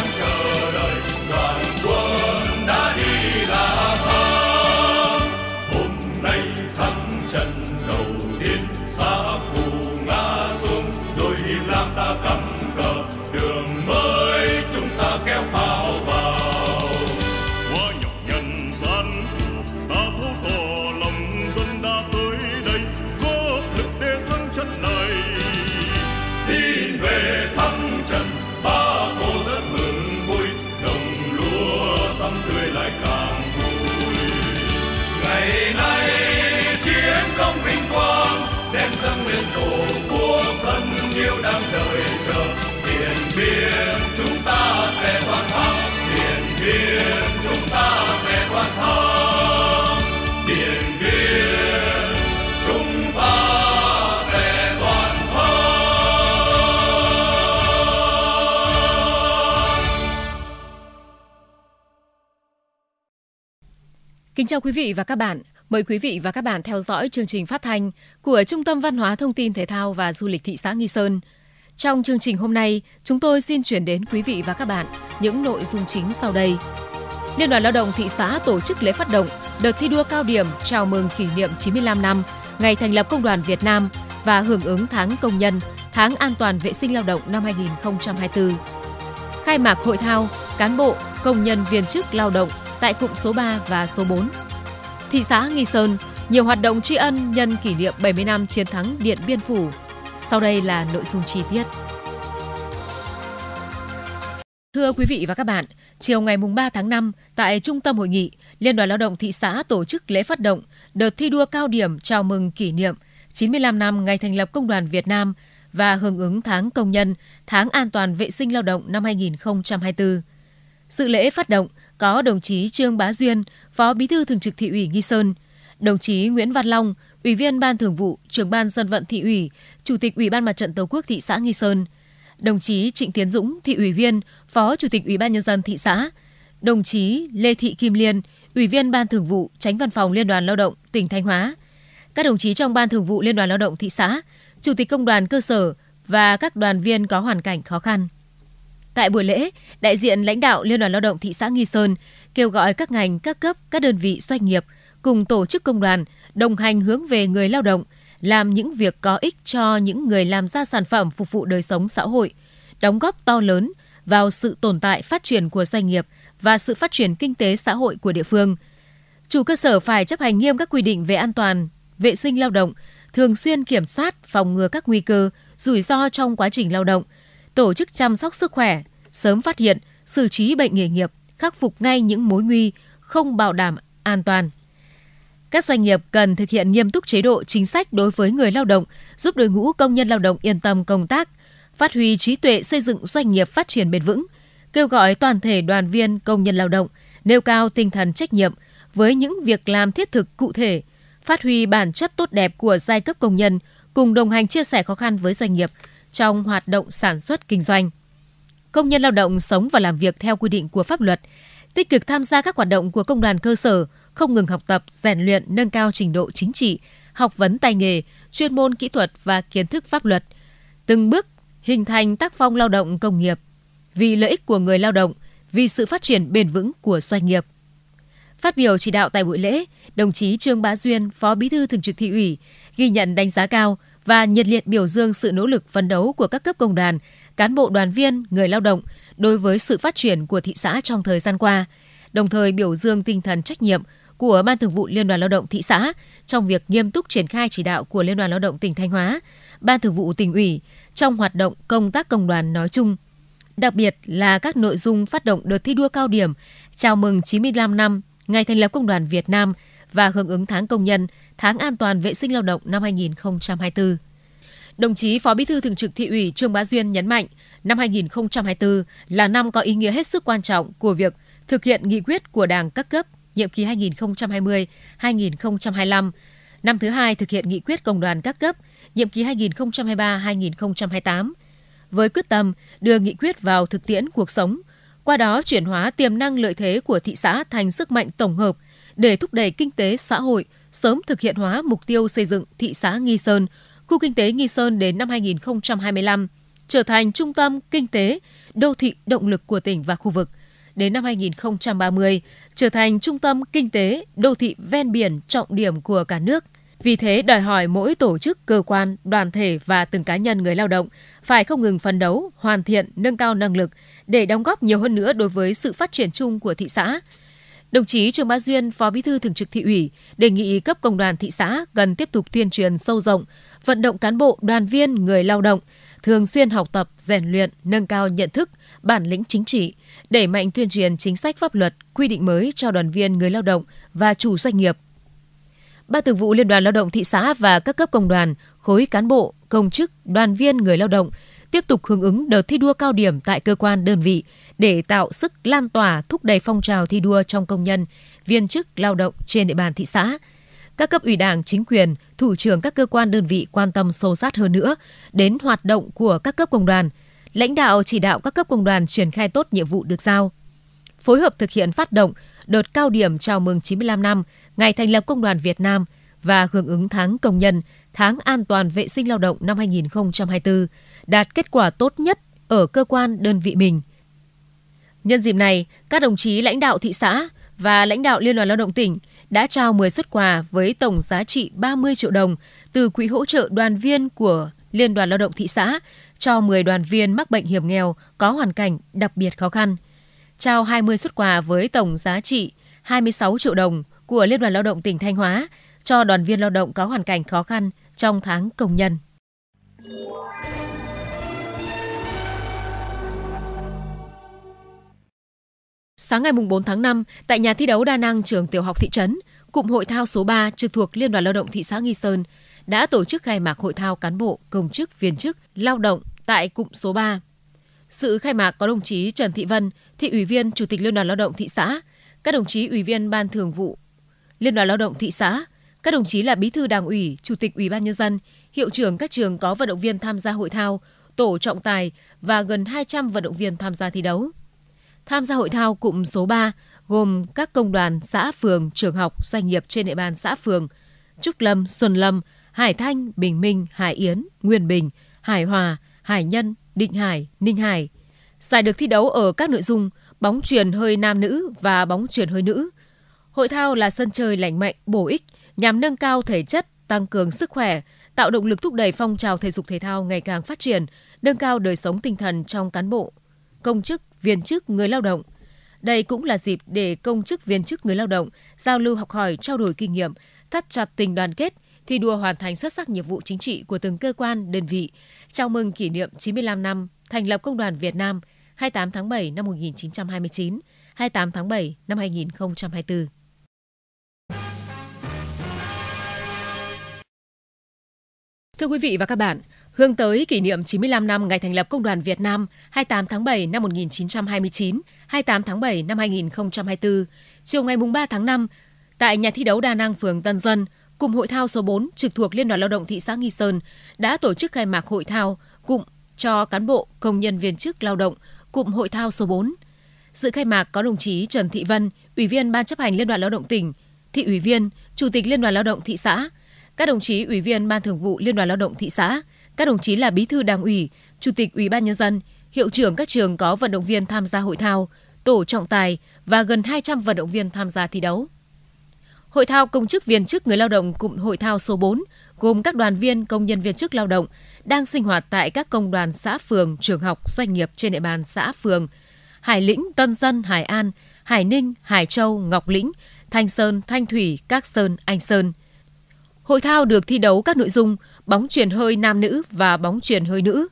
I'm gone. chào quý vị và các bạn. Mời quý vị và các bạn theo dõi chương trình phát thanh của Trung tâm Văn hóa Thông tin Thể thao và Du lịch thị xã Nghi Sơn. Trong chương trình hôm nay, chúng tôi xin chuyển đến quý vị và các bạn những nội dung chính sau đây. Liên đoàn Lao động thị xã tổ chức lễ phát động đợt thi đua cao điểm chào mừng kỷ niệm 95 năm ngày thành lập Công đoàn Việt Nam và hưởng ứng tháng công nhân, tháng an toàn vệ sinh lao động năm 2024. Khai mạc hội thao cán bộ, công nhân viên chức lao động tại cụm số 3 và số 4. Thị xã Nghi Sơn, nhiều hoạt động tri ân nhân kỷ niệm 70 năm chiến thắng Điện Biên Phủ. Sau đây là nội dung chi tiết. Thưa quý vị và các bạn, chiều ngày 3 tháng 5, tại Trung tâm Hội nghị, Liên đoàn Lao động Thị xã tổ chức lễ phát động đợt thi đua cao điểm chào mừng kỷ niệm 95 năm ngày thành lập Công đoàn Việt Nam và hưởng ứng tháng công nhân, tháng an toàn vệ sinh lao động năm 2024. Sự lễ phát động có đồng chí Trương Bá Duyên, Phó Bí thư Thường trực Thị ủy Nghi Sơn, đồng chí Nguyễn Văn Long, Ủy viên Ban Thường vụ, Trưởng ban Dân vận Thị ủy, Chủ tịch Ủy ban Mặt trận Tổ quốc thị xã Nghi Sơn, đồng chí Trịnh Tiến Dũng, Thị ủy viên, Phó Chủ tịch Ủy ban nhân dân thị xã, đồng chí Lê Thị Kim Liên, Ủy viên Ban Thường vụ, Tránh Văn phòng Liên đoàn Lao động tỉnh Thanh Hóa, các đồng chí trong Ban Thường vụ Liên đoàn Lao động thị xã, Chủ tịch Công đoàn cơ sở và các đoàn viên có hoàn cảnh khó khăn. Tại buổi lễ, đại diện lãnh đạo Liên đoàn Lao động thị xã Nghi Sơn kêu gọi các ngành, các cấp, các đơn vị doanh nghiệp cùng tổ chức công đoàn đồng hành hướng về người lao động, làm những việc có ích cho những người làm ra sản phẩm phục vụ đời sống xã hội, đóng góp to lớn vào sự tồn tại phát triển của doanh nghiệp và sự phát triển kinh tế xã hội của địa phương. Chủ cơ sở phải chấp hành nghiêm các quy định về an toàn, vệ sinh lao động, thường xuyên kiểm soát, phòng ngừa các nguy cơ, rủi ro trong quá trình lao động – tổ chức chăm sóc sức khỏe, sớm phát hiện, xử trí bệnh nghề nghiệp, khắc phục ngay những mối nguy không bảo đảm an toàn. Các doanh nghiệp cần thực hiện nghiêm túc chế độ chính sách đối với người lao động, giúp đội ngũ công nhân lao động yên tâm công tác, phát huy trí tuệ xây dựng doanh nghiệp phát triển bền vững, kêu gọi toàn thể đoàn viên công nhân lao động nêu cao tinh thần trách nhiệm với những việc làm thiết thực cụ thể, phát huy bản chất tốt đẹp của giai cấp công nhân, cùng đồng hành chia sẻ khó khăn với doanh nghiệp trong hoạt động sản xuất kinh doanh. Công nhân lao động sống và làm việc theo quy định của pháp luật, tích cực tham gia các hoạt động của công đoàn cơ sở, không ngừng học tập, rèn luyện, nâng cao trình độ chính trị, học vấn tay nghề, chuyên môn kỹ thuật và kiến thức pháp luật, từng bước hình thành tác phong lao động công nghiệp vì lợi ích của người lao động, vì sự phát triển bền vững của doanh nghiệp. Phát biểu chỉ đạo tại buổi lễ, đồng chí Trương Bá Duyên, Phó Bí thư Thường trực Thị ủy, ghi nhận đánh giá cao và nhiệt liệt biểu dương sự nỗ lực phấn đấu của các cấp công đoàn, cán bộ đoàn viên, người lao động đối với sự phát triển của thị xã trong thời gian qua, đồng thời biểu dương tinh thần trách nhiệm của Ban Thường vụ Liên đoàn Lao động thị xã trong việc nghiêm túc triển khai chỉ đạo của Liên đoàn Lao động tỉnh Thanh Hóa, Ban Thường vụ tỉnh ủy trong hoạt động công tác công đoàn nói chung. Đặc biệt là các nội dung phát động đợt thi đua cao điểm chào mừng 95 năm ngày thành lập Công đoàn Việt Nam – và hưởng ứng tháng công nhân, tháng an toàn vệ sinh lao động năm 2024. Đồng chí Phó Bí thư Thường trực Thị ủy Trương Bá Duyên nhấn mạnh, năm 2024 là năm có ý nghĩa hết sức quan trọng của việc thực hiện nghị quyết của Đảng các cấp nhiệm kỳ 2020-2025, năm thứ hai thực hiện nghị quyết công đoàn các cấp nhiệm kỳ 2023-2028 với quyết tâm đưa nghị quyết vào thực tiễn cuộc sống, qua đó chuyển hóa tiềm năng lợi thế của thị xã thành sức mạnh tổng hợp để thúc đẩy kinh tế xã hội, sớm thực hiện hóa mục tiêu xây dựng thị xã Nghi Sơn, khu kinh tế Nghi Sơn đến năm 2025 trở thành trung tâm kinh tế, đô thị động lực của tỉnh và khu vực. Đến năm 2030, trở thành trung tâm kinh tế, đô thị ven biển trọng điểm của cả nước. Vì thế đòi hỏi mỗi tổ chức, cơ quan, đoàn thể và từng cá nhân người lao động phải không ngừng phấn đấu, hoàn thiện, nâng cao năng lực để đóng góp nhiều hơn nữa đối với sự phát triển chung của thị xã, Đồng chí Trường Bá Duyên, Phó Bí thư Thường trực Thị ủy, đề nghị cấp công đoàn thị xã cần tiếp tục tuyên truyền sâu rộng, vận động cán bộ, đoàn viên, người lao động, thường xuyên học tập, rèn luyện, nâng cao nhận thức, bản lĩnh chính trị, đẩy mạnh tuyên truyền chính sách pháp luật, quy định mới cho đoàn viên người lao động và chủ doanh nghiệp. Ban Thường vụ Liên đoàn Lao động thị xã và các cấp công đoàn, khối cán bộ, công chức, đoàn viên người lao động tiếp tục hưởng ứng đợt thi đua cao điểm tại cơ quan đơn vị để tạo sức lan tỏa thúc đẩy phong trào thi đua trong công nhân, viên chức lao động trên địa bàn thị xã. Các cấp ủy Đảng, chính quyền, thủ trưởng các cơ quan đơn vị quan tâm sâu sát hơn nữa đến hoạt động của các cấp công đoàn, lãnh đạo chỉ đạo các cấp công đoàn triển khai tốt nhiệm vụ được giao. Phối hợp thực hiện phát động đợt cao điểm chào mừng 95 năm ngày thành lập Công đoàn Việt Nam và hưởng ứng tháng công nhân tháng an toàn vệ sinh lao động năm 2024, đạt kết quả tốt nhất ở cơ quan đơn vị mình. Nhân dịp này, các đồng chí lãnh đạo thị xã và lãnh đạo Liên đoàn Lao động tỉnh đã trao 10 xuất quà với tổng giá trị 30 triệu đồng từ quỹ hỗ trợ đoàn viên của Liên đoàn Lao động thị xã cho 10 đoàn viên mắc bệnh hiểm nghèo có hoàn cảnh đặc biệt khó khăn. Trao 20 xuất quà với tổng giá trị 26 triệu đồng của Liên đoàn Lao động tỉnh Thanh Hóa cho đoàn viên lao động có hoàn cảnh khó khăn trong tháng công nhân. Sáng ngày 4 tháng 5, tại nhà thi đấu đa năng trường tiểu học thị trấn, Cụm Hội thao số 3 trực thuộc Liên đoàn Lao động thị xã Nghi Sơn đã tổ chức khai mạc hội thao cán bộ, công chức, viên chức, lao động tại Cụm số 3. Sự khai mạc có đồng chí Trần Thị Vân, thị ủy viên Chủ tịch Liên đoàn Lao động thị xã, các đồng chí ủy viên Ban Thường vụ Liên đoàn Lao động thị xã, các đồng chí là Bí thư Đảng ủy, Chủ tịch Ủy ban nhân dân, hiệu trưởng các trường có vận động viên tham gia hội thao, tổ trọng tài và gần 200 vận động viên tham gia thi đấu. Tham gia hội thao cụm số 3 gồm các công đoàn, xã, phường, trường học, doanh nghiệp trên địa bàn xã, phường, Trúc Lâm, Xuân Lâm, Hải Thanh, Bình Minh, Hải Yến, Nguyên Bình, Hải Hòa, Hải Nhân, Định Hải, Ninh Hải. Giải được thi đấu ở các nội dung bóng truyền hơi nam nữ và bóng truyền hơi nữ. Hội thao là sân chơi lành mạnh, bổ ích, nhằm nâng cao thể chất, tăng cường sức khỏe, tạo động lực thúc đẩy phong trào thể dục thể thao ngày càng phát triển, nâng cao đời sống tinh thần trong cán bộ, công chức, viên chức, người lao động. Đây cũng là dịp để công chức viên chức người lao động giao lưu học hỏi, trao đổi kinh nghiệm, thắt chặt tình đoàn kết, thi đua hoàn thành xuất sắc nhiệm vụ chính trị của từng cơ quan, đơn vị. Chào mừng kỷ niệm 95 năm thành lập Công đoàn Việt Nam 28 tháng 7 năm 1929, 28 tháng 7 năm 2024. Thưa quý vị và các bạn, hướng tới kỷ niệm 95 năm ngày thành lập Công đoàn Việt Nam 28 tháng 7 năm 1929, 28 tháng 7 năm 2024, chiều ngày 3 tháng 5, tại nhà thi đấu đa năng phường Tân Dân, cùng Hội thao số 4 trực thuộc Liên đoàn Lao động thị xã Nghi Sơn đã tổ chức khai mạc hội thao cụm cho cán bộ, công nhân viên chức lao động cụm hội thao số 4. Dự khai mạc có đồng chí Trần Thị Vân, Ủy viên Ban chấp hành Liên đoàn Lao động tỉnh, Thị ủy viên, Chủ tịch Liên đoàn Lao động thị xã, các đồng chí Ủy viên Ban Thường vụ Liên đoàn Lao động thị xã, các đồng chí là Bí thư Đảng ủy, Chủ tịch Ủy ban nhân dân, hiệu trưởng các trường có vận động viên tham gia hội thao, tổ trọng tài và gần 200 vận động viên tham gia thi đấu. Hội thao công chức viên chức người lao động cụm hội thao số 4 gồm các đoàn viên công nhân viên chức lao động đang sinh hoạt tại các công đoàn xã phường, trường học, doanh nghiệp trên địa bàn xã phường Hải Lĩnh, Tân Dân, Hải An, Hải Ninh, Hải Châu, Ngọc Lĩnh, Thanh Sơn, Thanh Thủy, Các Sơn, Anh Sơn – Hội thao được thi đấu các nội dung bóng truyền hơi nam nữ và bóng truyền hơi nữ.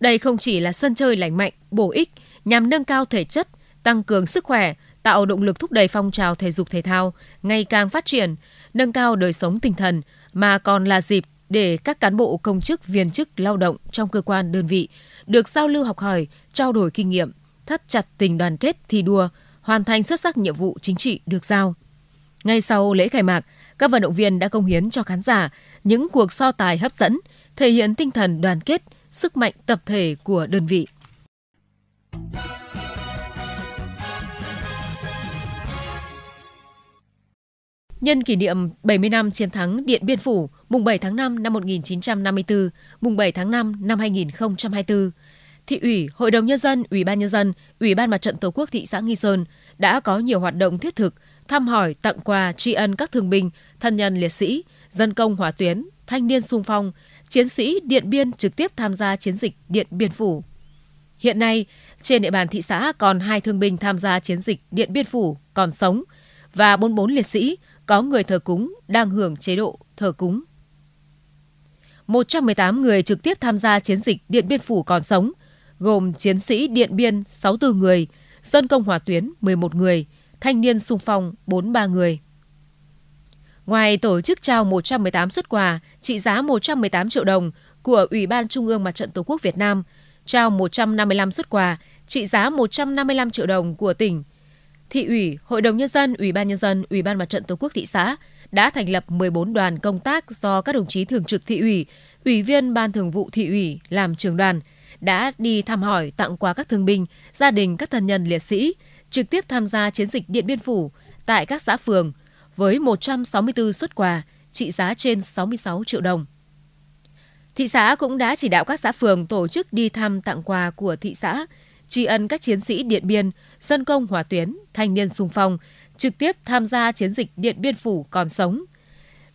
Đây không chỉ là sân chơi lành mạnh, bổ ích nhằm nâng cao thể chất, tăng cường sức khỏe, tạo động lực thúc đẩy phong trào thể dục thể thao ngày càng phát triển, nâng cao đời sống tinh thần mà còn là dịp để các cán bộ công chức viên chức lao động trong cơ quan đơn vị được giao lưu học hỏi, trao đổi kinh nghiệm, thắt chặt tình đoàn kết thi đua, hoàn thành xuất sắc nhiệm vụ chính trị được giao. Ngay sau lễ khai mạc, các vận động viên đã công hiến cho khán giả những cuộc so tài hấp dẫn, thể hiện tinh thần đoàn kết, sức mạnh tập thể của đơn vị. Nhân kỷ niệm 70 năm chiến thắng Điện Biên Phủ, mùng 7 tháng 5 năm 1954, mùng 7 tháng 5 năm 2024, Thị ủy, Hội đồng Nhân dân, Ủy ban Nhân dân, Ủy ban Mặt trận Tổ quốc thị xã Nghi Sơn đã có nhiều hoạt động thiết thực thăm hỏi, tặng quà, tri ân các thương binh, thân nhân liệt sĩ, dân công hỏa tuyến, thanh niên sung phong, chiến sĩ Điện Biên trực tiếp tham gia chiến dịch Điện Biên Phủ. Hiện nay, trên địa bàn thị xã còn hai thương binh tham gia chiến dịch Điện Biên Phủ còn sống và 44 liệt sĩ có người thờ cúng đang hưởng chế độ thờ cúng. 118 người trực tiếp tham gia chiến dịch Điện Biên Phủ còn sống, gồm chiến sĩ Điện Biên 64 người, dân công hỏa tuyến 11 người, thanh niên sung phong 43 người. Ngoài tổ chức trao 118 xuất quà trị giá 118 triệu đồng của Ủy ban Trung ương Mặt trận Tổ quốc Việt Nam, trao 155 xuất quà trị giá 155 triệu đồng của tỉnh, thị ủy, hội đồng nhân dân, ủy ban nhân dân, ủy ban mặt trận tổ quốc thị xã đã thành lập 14 đoàn công tác do các đồng chí thường trực thị ủy, ủy viên ban thường vụ thị ủy làm trưởng đoàn, đã đi thăm hỏi tặng quà các thương binh, gia đình các thân nhân liệt sĩ, trực tiếp tham gia chiến dịch Điện Biên Phủ tại các xã phường với 164 xuất quà trị giá trên 66 triệu đồng. Thị xã cũng đã chỉ đạo các xã phường tổ chức đi thăm tặng quà của thị xã, tri ân các chiến sĩ Điện Biên, dân công hỏa tuyến, thanh niên sung phong, trực tiếp tham gia chiến dịch Điện Biên Phủ còn sống.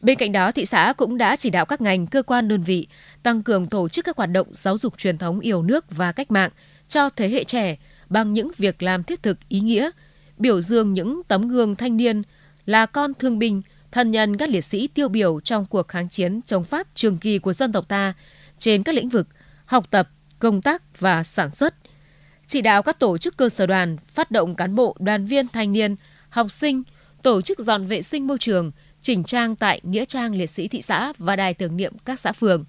Bên cạnh đó, thị xã cũng đã chỉ đạo các ngành, cơ quan đơn vị tăng cường tổ chức các hoạt động giáo dục truyền thống yêu nước và cách mạng cho thế hệ trẻ, bằng những việc làm thiết thực ý nghĩa, biểu dương những tấm gương thanh niên là con thương binh, thân nhân các liệt sĩ tiêu biểu trong cuộc kháng chiến chống Pháp trường kỳ của dân tộc ta trên các lĩnh vực học tập, công tác và sản xuất. Chỉ đạo các tổ chức cơ sở đoàn phát động cán bộ, đoàn viên thanh niên, học sinh tổ chức dọn vệ sinh môi trường, chỉnh trang tại nghĩa trang liệt sĩ thị xã và đài tưởng niệm các xã phường.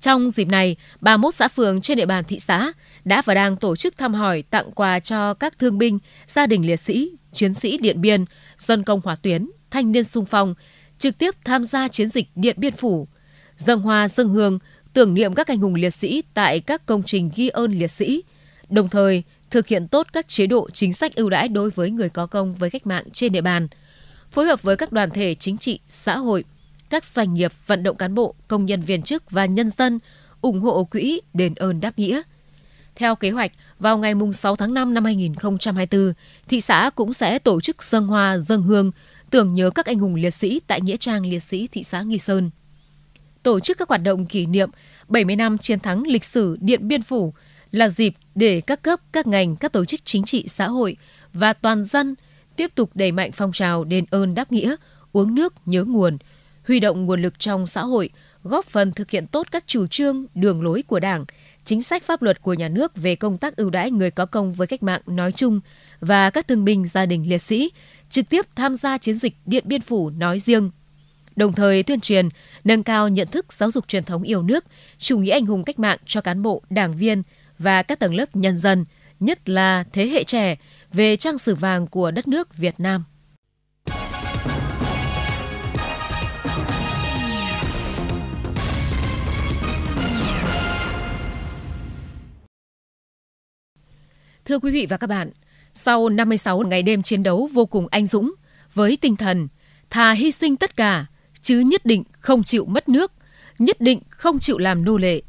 Trong dịp này, 31 xã phường trên địa bàn thị xã đã và đang tổ chức thăm hỏi tặng quà cho các thương binh, gia đình liệt sĩ, chiến sĩ Điện Biên, dân công hỏa tuyến, thanh niên sung phong, trực tiếp tham gia chiến dịch Điện Biên Phủ, dâng hoa dâng hương, tưởng niệm các anh hùng liệt sĩ tại các công trình ghi ơn liệt sĩ, đồng thời thực hiện tốt các chế độ chính sách ưu đãi đối với người có công với cách mạng trên địa bàn, phối hợp với các đoàn thể chính trị, xã hội, các doanh nghiệp vận động cán bộ, công nhân viên chức và nhân dân ủng hộ quỹ đền ơn đáp nghĩa – theo kế hoạch, vào ngày 6 tháng 5 năm 2024, thị xã cũng sẽ tổ chức dân hoa dân hương tưởng nhớ các anh hùng liệt sĩ tại Nghĩa trang liệt sĩ thị xã Nghi Sơn. Tổ chức các hoạt động kỷ niệm 70 năm chiến thắng lịch sử Điện Biên Phủ là dịp để các cấp, các ngành, các tổ chức chính trị xã hội và toàn dân tiếp tục đẩy mạnh phong trào đền ơn đáp nghĩa, uống nước nhớ nguồn, huy động nguồn lực trong xã hội, góp phần thực hiện tốt các chủ trương, đường lối của Đảng – chính sách pháp luật của nhà nước về công tác ưu đãi người có công với cách mạng nói chung và các thương binh gia đình liệt sĩ trực tiếp tham gia chiến dịch Điện Biên Phủ nói riêng. Đồng thời tuyên truyền, nâng cao nhận thức giáo dục truyền thống yêu nước, chủ nghĩa anh hùng cách mạng cho cán bộ, đảng viên và các tầng lớp nhân dân, nhất là thế hệ trẻ về trang sử vàng của đất nước Việt Nam. Thưa quý vị và các bạn, sau 56 ngày đêm chiến đấu vô cùng anh dũng, với tinh thần thà hy sinh tất cả, chứ nhất định không chịu mất nước, nhất định không chịu làm nô lệ.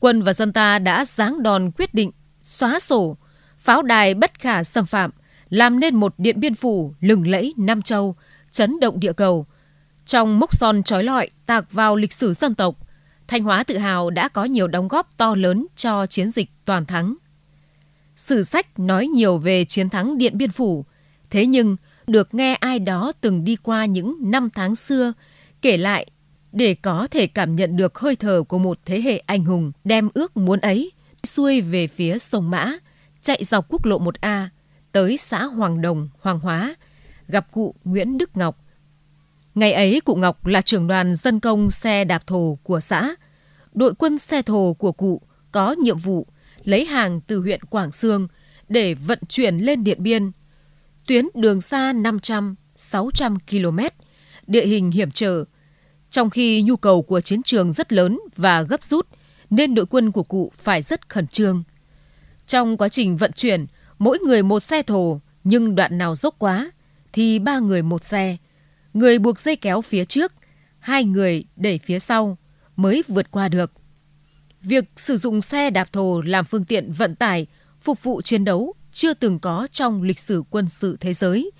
Quân và dân ta đã giáng đòn quyết định, xóa sổ, pháo đài bất khả xâm phạm, làm nên một điện biên phủ lừng lẫy Nam Châu, chấn động địa cầu. Trong mốc son trói lọi tạc vào lịch sử dân tộc, Thanh Hóa tự hào đã có nhiều đóng góp to lớn cho chiến dịch toàn thắng. Sử sách nói nhiều về chiến thắng Điện Biên Phủ, thế nhưng được nghe ai đó từng đi qua những năm tháng xưa kể lại để có thể cảm nhận được hơi thở của một thế hệ anh hùng đem ước muốn ấy xuôi về phía sông Mã, chạy dọc quốc lộ 1A tới xã Hoàng Đồng, Hoàng Hóa, gặp cụ Nguyễn Đức Ngọc. Ngày ấy cụ Ngọc là trưởng đoàn dân công xe đạp thồ của xã. Đội quân xe thồ của cụ có nhiệm vụ lấy hàng từ huyện Quảng Sương để vận chuyển lên Điện Biên. Tuyến đường xa 500, 600 km, địa hình hiểm trở. Trong khi nhu cầu của chiến trường rất lớn và gấp rút, nên đội quân của cụ phải rất khẩn trương. Trong quá trình vận chuyển, mỗi người một xe thồ, nhưng đoạn nào dốc quá thì ba người một xe. Người buộc dây kéo phía trước, hai người đẩy phía sau mới vượt qua được. Việc sử dụng xe đạp thổ làm phương tiện vận tải phục vụ chiến đấu chưa từng có trong lịch sử quân sự thế giới,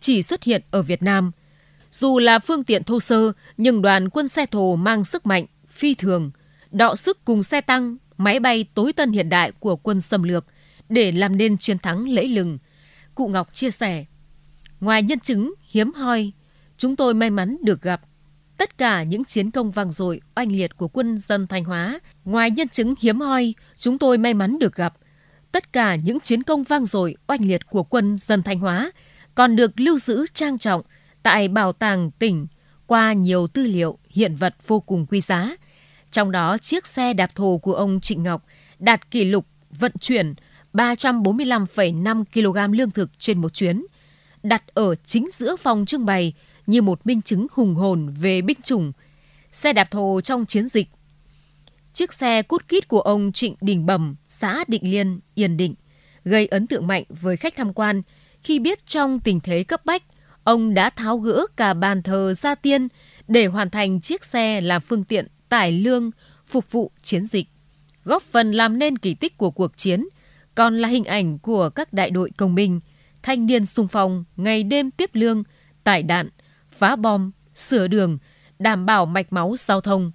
chỉ xuất hiện ở Việt Nam. Dù là phương tiện thô sơ, nhưng đoàn quân xe thồ mang sức mạnh phi thường, đọ sức cùng xe tăng, máy bay tối tân hiện đại của quân xâm lược để làm nên chiến thắng lẫy lừng. Cụ Ngọc chia sẻ, ngoài nhân chứng hiếm hoi, chúng tôi may mắn được gặp Tất cả những chiến công vang dội, oanh liệt của quân dân Thanh Hóa, ngoài nhân chứng hiếm hoi, chúng tôi may mắn được gặp. Tất cả những chiến công vang dội, oanh liệt của quân dân Thanh Hóa còn được lưu giữ trang trọng tại Bảo tàng tỉnh qua nhiều tư liệu hiện vật vô cùng quý giá. Trong đó, chiếc xe đạp thổ của ông Trịnh Ngọc đạt kỷ lục vận chuyển 345,5 kg lương thực trên một chuyến. Đặt ở chính giữa phòng trưng bày, như một minh chứng hùng hồn về binh chủng, xe đạp thồ trong chiến dịch. Chiếc xe cút kít của ông Trịnh Đình Bẩm, xã Định Liên, Yên Định, gây ấn tượng mạnh với khách tham quan khi biết trong tình thế cấp bách, ông đã tháo gỡ cả bàn thờ gia tiên để hoàn thành chiếc xe làm phương tiện tải lương phục vụ chiến dịch, góp phần làm nên kỳ tích của cuộc chiến, còn là hình ảnh của các đại đội công binh, thanh niên sung phong ngày đêm tiếp lương, tải đạn, phá bom, sửa đường, đảm bảo mạch máu giao thông.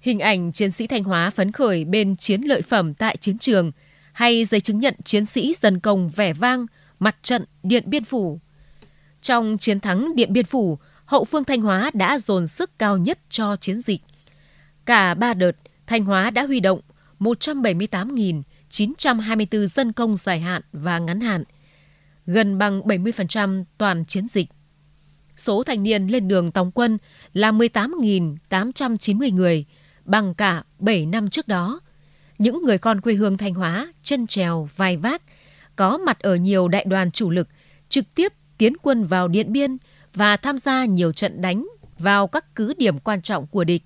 Hình ảnh chiến sĩ Thanh Hóa phấn khởi bên chiến lợi phẩm tại chiến trường hay giấy chứng nhận chiến sĩ dân công vẻ vang, mặt trận Điện Biên Phủ. Trong chiến thắng Điện Biên Phủ, hậu phương Thanh Hóa đã dồn sức cao nhất cho chiến dịch. Cả ba đợt, Thanh Hóa đã huy động 178.924 dân công dài hạn và ngắn hạn, gần bằng 70% toàn chiến dịch số thanh niên lên đường tòng quân là 18.890 người, bằng cả 7 năm trước đó. Những người con quê hương Thanh Hóa, chân trèo, vai vác, có mặt ở nhiều đại đoàn chủ lực, trực tiếp tiến quân vào Điện Biên và tham gia nhiều trận đánh vào các cứ điểm quan trọng của địch.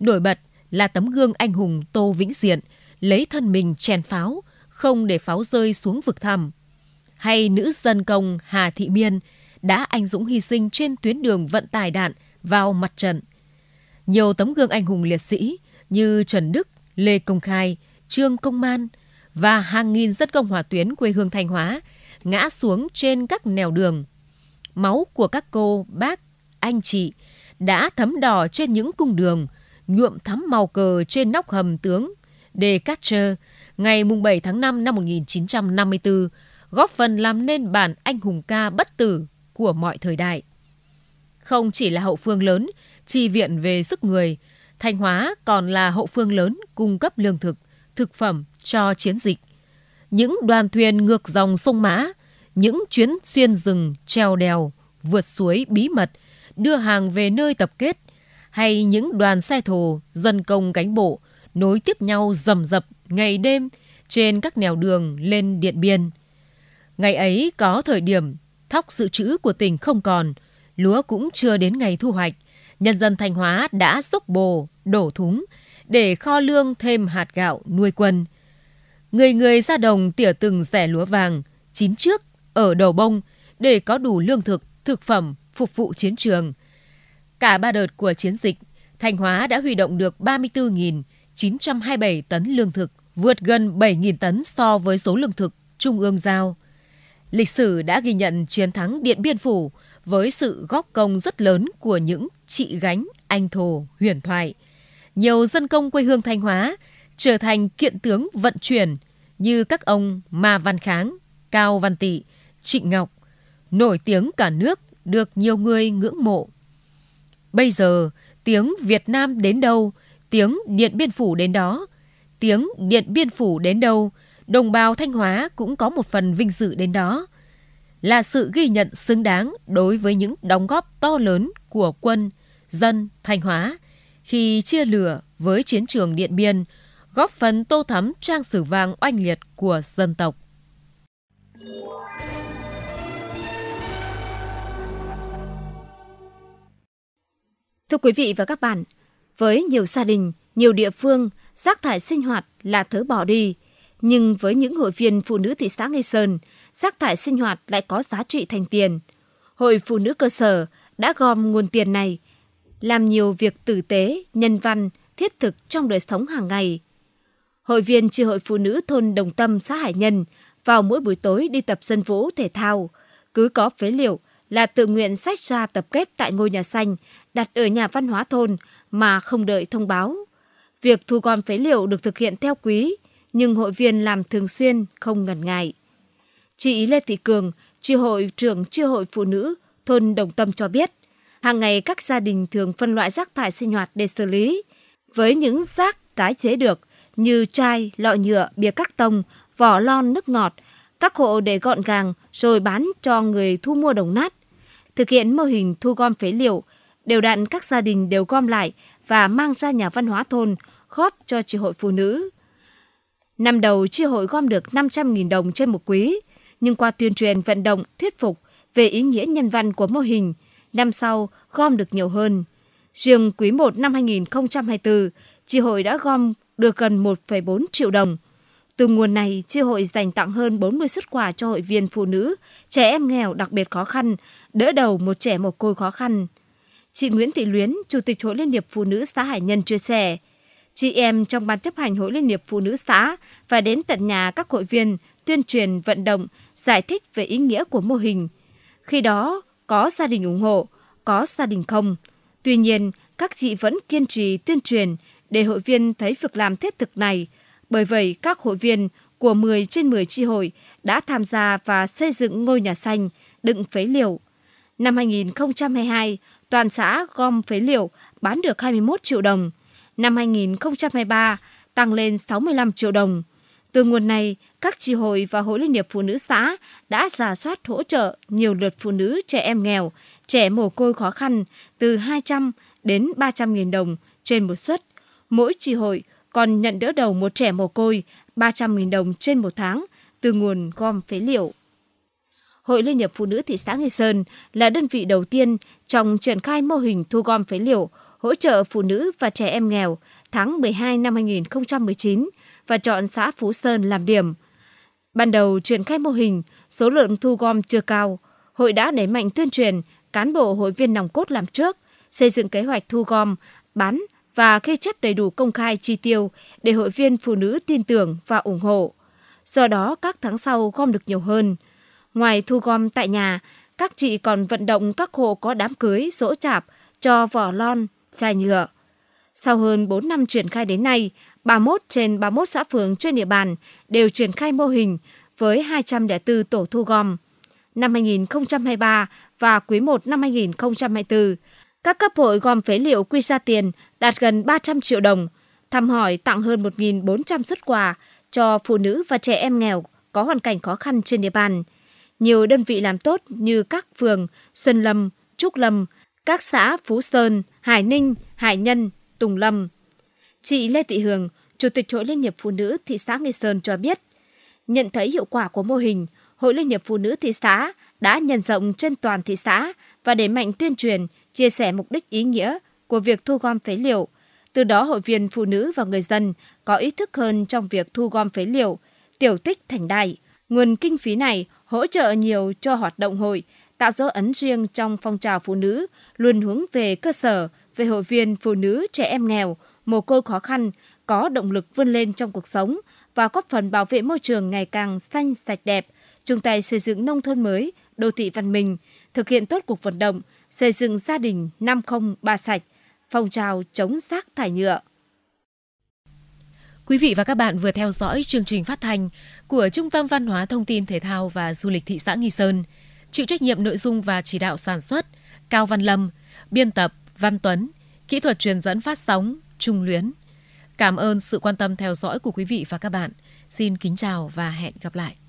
Nổi bật là tấm gương anh hùng Tô Vĩnh Diện lấy thân mình chèn pháo, không để pháo rơi xuống vực thẳm. Hay nữ dân công Hà Thị Miên – đã anh dũng hy sinh trên tuyến đường vận tài đạn vào mặt trận. Nhiều tấm gương anh hùng liệt sĩ như Trần Đức, Lê Công Khai, Trương Công Man và hàng nghìn dân công hỏa tuyến quê hương Thanh Hóa ngã xuống trên các nẻo đường. Máu của các cô, bác, anh chị đã thấm đỏ trên những cung đường, nhuộm thắm màu cờ trên nóc hầm tướng De Catcher ngày 7 tháng 5 năm 1954, góp phần làm nên bản anh hùng ca bất tử của mọi thời đại. Không chỉ là hậu phương lớn, chi viện về sức người, Thanh Hóa còn là hậu phương lớn cung cấp lương thực, thực phẩm cho chiến dịch. Những đoàn thuyền ngược dòng sông Mã, những chuyến xuyên rừng, treo đèo, vượt suối bí mật, đưa hàng về nơi tập kết, hay những đoàn xe thồ, dân công cánh bộ, nối tiếp nhau rầm rập ngày đêm trên các nẻo đường lên Điện Biên. Ngày ấy có thời điểm thóc dự trữ của tỉnh không còn, lúa cũng chưa đến ngày thu hoạch. Nhân dân Thanh Hóa đã xúc bồ, đổ thúng để kho lương thêm hạt gạo nuôi quân. Người người ra đồng tỉa từng rẻ lúa vàng, chín trước, ở đầu bông để có đủ lương thực, thực phẩm phục vụ chiến trường. Cả ba đợt của chiến dịch, Thanh Hóa đã huy động được 34.927 tấn lương thực, vượt gần 7.000 tấn so với số lương thực Trung ương giao. Lịch sử đã ghi nhận chiến thắng Điện Biên Phủ với sự góp công rất lớn của những chị gánh anh thồ huyền thoại. Nhiều dân công quê hương Thanh Hóa trở thành kiện tướng vận chuyển như các ông Ma Văn Kháng, Cao Văn Tị, Trịnh Ngọc, nổi tiếng cả nước được nhiều người ngưỡng mộ. Bây giờ, tiếng Việt Nam đến đâu, tiếng Điện Biên Phủ đến đó, tiếng Điện Biên Phủ đến đâu, đồng bào Thanh Hóa cũng có một phần vinh dự đến đó. Là sự ghi nhận xứng đáng đối với những đóng góp to lớn của quân, dân Thanh Hóa khi chia lửa với chiến trường Điện Biên, góp phần tô thắm trang sử vàng oanh liệt của dân tộc. Thưa quý vị và các bạn, với nhiều gia đình, nhiều địa phương, rác thải sinh hoạt là thứ bỏ đi – nhưng với những hội viên phụ nữ thị xã Nghi Sơn, rác thải sinh hoạt lại có giá trị thành tiền. Hội phụ nữ cơ sở đã gom nguồn tiền này, làm nhiều việc tử tế, nhân văn, thiết thực trong đời sống hàng ngày. Hội viên tri hội phụ nữ thôn Đồng Tâm, xã Hải Nhân vào mỗi buổi tối đi tập dân vũ thể thao, cứ có phế liệu là tự nguyện sách ra tập kết tại ngôi nhà xanh đặt ở nhà văn hóa thôn mà không đợi thông báo. Việc thu gom phế liệu được thực hiện theo quý, nhưng hội viên làm thường xuyên không ngần ngại. Chị Lê Thị Cường, tri hội trưởng tri hội phụ nữ thôn Đồng Tâm cho biết, hàng ngày các gia đình thường phân loại rác thải sinh hoạt để xử lý. Với những rác tái chế được như chai, lọ nhựa, bia các tông, vỏ lon nước ngọt, các hộ để gọn gàng rồi bán cho người thu mua đồng nát. Thực hiện mô hình thu gom phế liệu, đều đặn các gia đình đều gom lại và mang ra nhà văn hóa thôn góp cho tri hội phụ nữ. Năm đầu chi hội gom được 500.000 đồng trên một quý, nhưng qua tuyên truyền vận động, thuyết phục về ý nghĩa nhân văn của mô hình, năm sau gom được nhiều hơn. Riêng quý 1 năm 2024, chi hội đã gom được gần 1,4 triệu đồng. Từ nguồn này, chi hội dành tặng hơn 40 xuất quà cho hội viên phụ nữ, trẻ em nghèo đặc biệt khó khăn, đỡ đầu một trẻ một côi khó khăn. Chị Nguyễn Thị Luyến, Chủ tịch Hội Liên hiệp Phụ nữ xã Hải Nhân chia sẻ, chị em trong ban chấp hành Hội Liên hiệp Phụ nữ xã và đến tận nhà các hội viên tuyên truyền vận động, giải thích về ý nghĩa của mô hình. Khi đó, có gia đình ủng hộ, có gia đình không. Tuy nhiên, các chị vẫn kiên trì tuyên truyền để hội viên thấy việc làm thiết thực này. Bởi vậy, các hội viên của 10 trên 10 tri hội đã tham gia và xây dựng ngôi nhà xanh đựng phế liệu. Năm 2022, toàn xã gom phế liệu bán được 21 triệu đồng – năm 2023 tăng lên 65 triệu đồng. Từ nguồn này, các tri hội và Hội Liên hiệp Phụ nữ xã đã giả soát hỗ trợ nhiều lượt phụ nữ trẻ em nghèo, trẻ mồ côi khó khăn từ 200 đến 300 nghìn đồng trên một suất. Mỗi tri hội còn nhận đỡ đầu một trẻ mồ côi 300 nghìn đồng trên một tháng từ nguồn gom phế liệu. Hội Liên hiệp Phụ nữ thị xã Nghi Sơn là đơn vị đầu tiên trong triển khai mô hình thu gom phế liệu hỗ trợ phụ nữ và trẻ em nghèo tháng 12 năm 2019 và chọn xã Phú Sơn làm điểm. Ban đầu triển khai mô hình, số lượng thu gom chưa cao. Hội đã đẩy mạnh tuyên truyền, cán bộ hội viên nòng cốt làm trước, xây dựng kế hoạch thu gom, bán và ghi chép đầy đủ công khai chi tiêu để hội viên phụ nữ tin tưởng và ủng hộ. Do đó, các tháng sau gom được nhiều hơn. Ngoài thu gom tại nhà, các chị còn vận động các hộ có đám cưới, sổ chạp cho vỏ lon, chai nhựa. Sau hơn 4 năm triển khai đến nay, 31 trên 31 xã phường trên địa bàn đều triển khai mô hình với 204 tổ thu gom. Năm 2023 và quý 1 năm 2024, các cấp hội gom phế liệu quy ra tiền đạt gần 300 triệu đồng, thăm hỏi tặng hơn 1.400 xuất quà cho phụ nữ và trẻ em nghèo có hoàn cảnh khó khăn trên địa bàn. Nhiều đơn vị làm tốt như các phường Xuân Lâm, Trúc Lâm, các xã Phú Sơn, Hải Ninh, Hải Nhân, Tùng Lâm. Chị Lê Thị Hường, Chủ tịch Hội Liên hiệp Phụ nữ thị xã Nghi Sơn cho biết, nhận thấy hiệu quả của mô hình, Hội Liên hiệp Phụ nữ thị xã đã nhân rộng trên toàn thị xã và đẩy mạnh tuyên truyền, chia sẻ mục đích ý nghĩa của việc thu gom phế liệu. Từ đó hội viên phụ nữ và người dân có ý thức hơn trong việc thu gom phế liệu, tiểu tích thành đại. Nguồn kinh phí này hỗ trợ nhiều cho hoạt động hội, tạo dấu ấn riêng trong phong trào phụ nữ, luôn hướng về cơ sở, về hội viên phụ nữ trẻ em nghèo, mồ côi khó khăn, có động lực vươn lên trong cuộc sống và góp phần bảo vệ môi trường ngày càng xanh sạch đẹp, chung tay xây dựng nông thôn mới, đô thị văn minh, thực hiện tốt cuộc vận động, xây dựng gia đình 503 sạch, phong trào chống rác thải nhựa. Quý vị và các bạn vừa theo dõi chương trình phát thanh của Trung tâm Văn hóa Thông tin Thể thao và Du lịch thị xã Nghi Sơn chịu trách nhiệm nội dung và chỉ đạo sản xuất Cao Văn Lâm, biên tập Văn Tuấn, kỹ thuật truyền dẫn phát sóng Trung Luyến. Cảm ơn sự quan tâm theo dõi của quý vị và các bạn. Xin kính chào và hẹn gặp lại.